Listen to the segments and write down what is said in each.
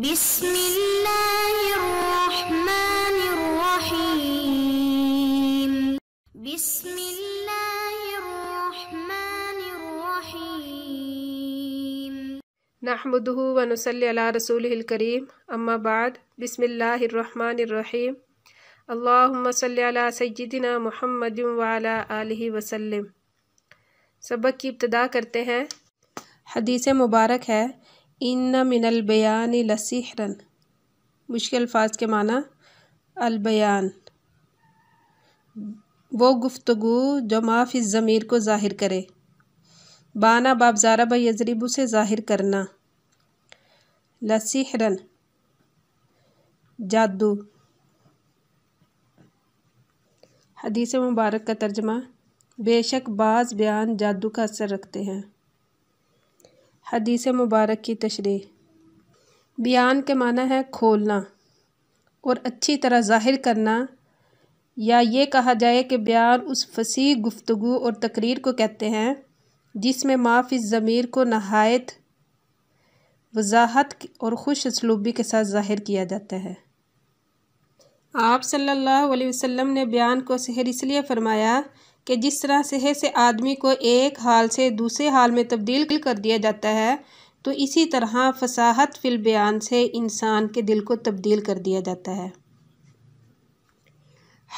بسم الله الرحمن الرحيم بسم الله الرحمن الرحيم نحمده ونصلي على رسوله الكريم أما بعد بسم الله الرحمن الرحيم اللهم صل على سيدنا محمد وعلى آله وسلم سبق کی ابتدا کرتے ہیں حدیث مبارک ہے इन मिनल बयान लसीहरन मुश्किल अल्फाज के माना अलबयान वो गुफ्तगु जो माफ़ इस ज़मीर को ज़ाहिर करे बाना बाबजारा बा यजरिब से ज़ाहिर करना लसीहरन जादू हदीस मुबारक का तर्जमा बेशक बाज़ बयान जादू का असर रखते हैं हदीस मुबारक की तशरी बयान के माना है खोलना और अच्छी तरह ज़ाहिर करना या ये कहा जाए कि बयान उस फसी गुफ्तु और तकरीर को कहते हैं जिसमें माफ़ इस ज़मीर को नहायत वजाहत और खुश असलूबी के साथ ज़ाहिर किया जाता है आप सल्लल्लाहु अलैहि वसल्लम ने बयान को सहर इसलिए फरमाया कि जिस तरह से से आदमी को एक हाल से दूसरे हाल में तब्दील कर दिया जाता है तो इसी तरह फसाहत फिल बयान से इंसान के दिल को तब्दील कर दिया जाता है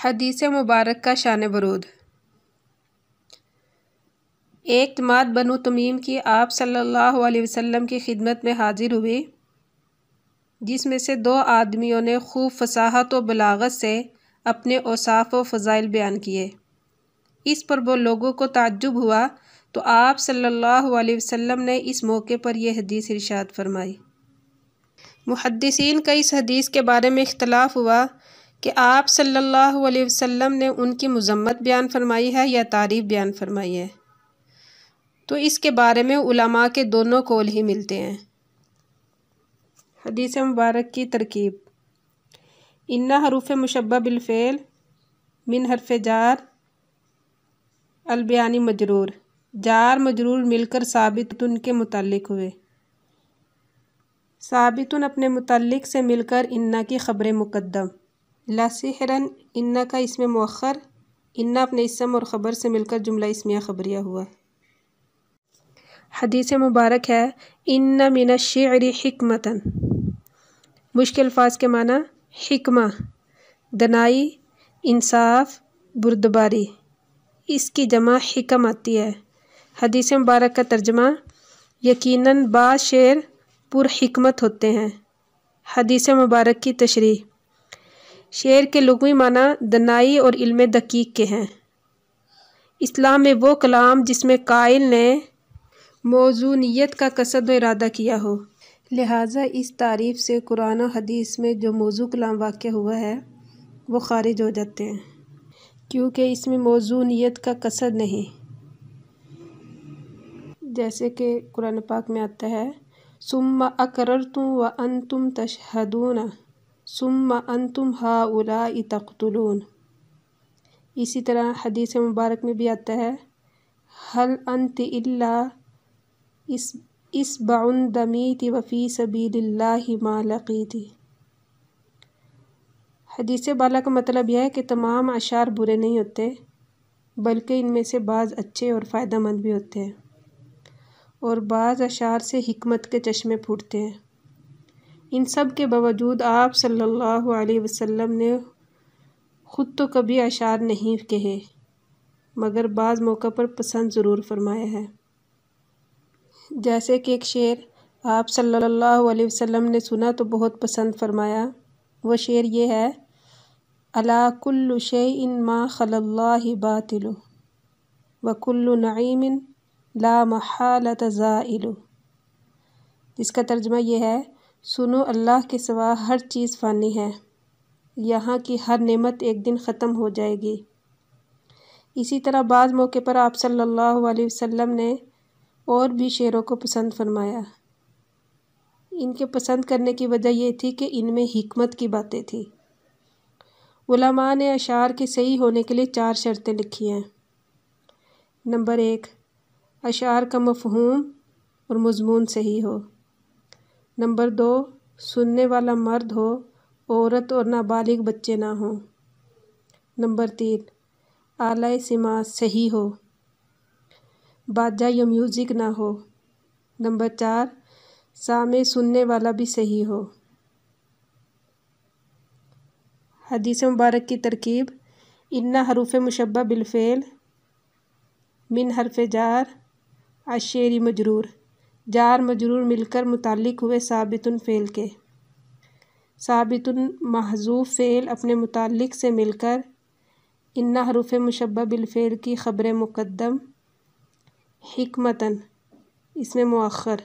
हदीस मुबारक का शान बरूद एक तमाद बनु तमीम की आप सल्लल्लाहु अलैहि वसल्लम की खिदमत में हाजिर हुई जिसमें से दो आदमियों ने खूब फसाहत व बलागत से अपने औसाफ व फ़ज़ाइल बयान किए इस पर वो लोगों को ताज्जुब हुआ तो आप सल्लल्लाहु अलैहि वसल्लम ने इस मौके पर यह हदीस इरशाद फरमाई मुहदसिन का इस हदीस के बारे में इख्तलाफ हुआ कि आप सल्लल्लाहु अलैहि वसल्लम ने उनकी मजम्मत बयान फरमाई है या तारीफ़ बयान फरमाई है तो इसके बारे में उलमा के दोनों कौल ही मिलते हैं हदीस मुबारक की तरकीब इन्ना हरूफ मुशबा बिलफ़ेल मिन हरफ जार अलबयानी मजरूर जार मजरूर मिलकर साबितुन के मुतलक हुए साबितुन अपने मुतल से मिलकर इन्ना की ख़बरें मुकदम लासहरन इन्ना का इसमें मौखर इन्ना अपने इसम और ख़बर से मिलकर जुमला इसमिया ख़बरिया हुआ हदीस मुबारक है इन्ना मिना शेरी हमतन मुश्किल अल्फाज के माना हिकमा दनाई इंसाफ बुरदबारी इसकी जमा हिकम आती है हदीस मुबारक का तर्जमा यकीनन पुर हिकमत होते हैं हदीस मुबारक की तशरी शेर के लगवी माना दनाई और इल्म दकीक के हैं इस्लाम में वो कलाम जिसमें कायल ने मौजूनीत का कसद इरादा किया हो लिहाजा इस तारीफ़ से कुरान हदीस में जो मौजू कलाम वाक़ हुआ है वो खारिज हो जाते हैं क्योंकि इसमें मौजूनीत का कसर नहीं जैसे कि कुरान पाक में आता है सुम अकरर तुम व अन तुम तशहदून सुम्मा अन तुम हा उला तख्तलून इसी तरह हदीस मुबारक में भी आता है हल अंत इस इस बाउन थी वफ़ी सबील मालकी थी हदीस बाला का मतलब यह है कि तमाम अशार बुरे नहीं होते बल्कि इनमें से बाज़ अच्छे और फ़ायदा मंद भी होते हैं और बाज़ अशार से हमत के चश्मे फूटते हैं इन सब के बावजूद आप सल्लल्लाहु अलैहि वसल्लम ने ख़ुद तो कभी अशार नहीं कहे मगर बाज़ मौक़ पर पसंद ज़रूर फरमाया है जैसे कि एक शेर आप सल्लल्लाहु अलैहि वसल्लम ने सुना तो बहुत पसंद फरमाया वो शेर ये है अला कुल्लु मा खलल्लाहि बातिलु व कुल्लु नईमिन ला महालत ज़ाइलु जिसका तर्जमा यह है सुनो अल्लाह के सिवा हर चीज़ फ़ानी है यहाँ की हर नेमत एक दिन ख़त्म हो जाएगी इसी तरह बाद मौके पर आप सल्लल्लाहु अलैहि वसल्लम ने और भी शेरों को पसंद फरमाया इनके पसंद करने की वजह यह थी कि इनमें हिकमत की बातें थी उलमा ने अशार के सही होने के लिए चार शर्तें लिखी हैं नंबर एक अशार का मफहूम और मजमून सही हो नंबर दो सुनने वाला मर्द हो औरत और नाबालिग बच्चे ना हों नंबर तीन आला सिमा सही हो बाजा या म्यूज़िक ना हो नंबर चार सामे सुनने वाला भी सही हो हदीस मुबारक की तरकीब इन्ना हरूफ मुशबा बिलफ़ेल मिन हरफ जार अशेरी मजरूर जार मजरूर मिलकर मुतालिक हुए साबितुन फ़ेल के साबितुन महजूफ फ़ेल अपने मुतालिक से मिलकर इन्ना हरूफ मुशबा बिलफ़ेल की ख़बर मुकदम हमतन इसमें मौखर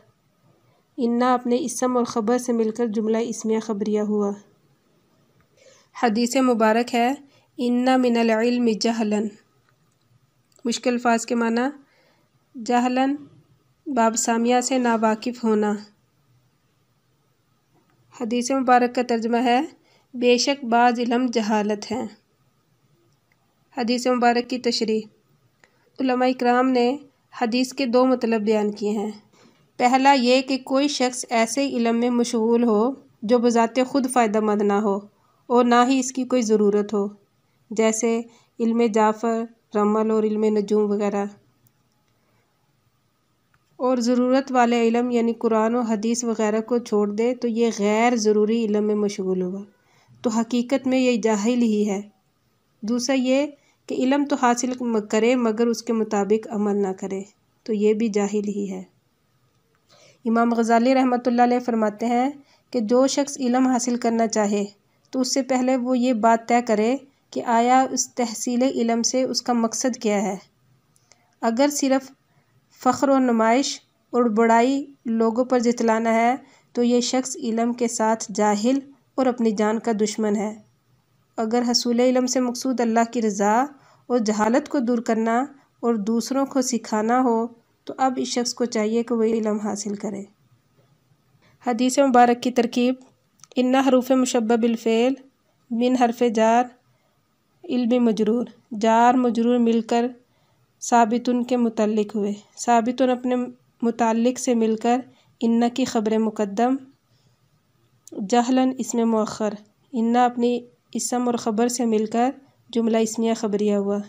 इन्ना अपने इसम और ख़बर से मिलकर जुमला इसमें ख़बरिया हुआ हदीस मुबारक है इन्ना मिनल जहलन मुश्किल फाज के माना जहलन बाबसामिया से नावाकिफ़ होना हदीस मुबारक का तर्जमा है बेशक बाज़ इलम जहालत हैं हदीस मुबारक की तशरी कराम ने हदीस के दो मतलब बयान किए हैं पहला ये कि कोई शख्स ऐसे इलम में मशगूल हो जो बज़ात खुद फ़ायदा मंद ना हो और ना ही इसकी कोई ज़रूरत हो जैसे इल्म जाफ़र रमल और इल्म नजूम वगैरह और ज़रूरत वाले इलम यानी कुरान और हदीस वगैरह को छोड़ दे तो ये गैर ज़रूरी इलम में मशगूल होगा तो हकीकत में ये जाहिल ही है दूसरा ये कि इलम तो हासिल करे मगर उसके मुताबिक अमल ना करे तो ये भी जाहिल ही है इमाम गज़ाली रहमत ला फरमाते हैं कि जो शख्स इलम हासिल करना चाहे तो उससे पहले वो ये बात तय करे कि आया उस तहसील इलम से उसका मकसद क्या है अगर सिर्फ फ़ख्र नुमाइश और बड़ाई लोगों पर जितलाना है तो ये शख्स इलम के साथ जाहिल और अपनी जान का दुश्मन है अगर हसूल इलम से मकसूद अल्लाह की रज़ा और जहालत को दूर करना और दूसरों को सिखाना हो तो अब इस शख्स को चाहिए कि वह इलम हासिल करे हदीस मुबारक की तरकीब इन्ना हरूफ मुशब बिलफ़ेल मिन हरफ जार इल्म मजरूर जार मजरूर मिलकर साबित के मुतलक हुए साबित अपने मुतलक से मिलकर इन्ना की ख़बर मुकदम जहलन इसमें मौखर इन्ना अपनी इसम और ख़बर से मिलकर जुमला इसमिया ख़बरिया हुआ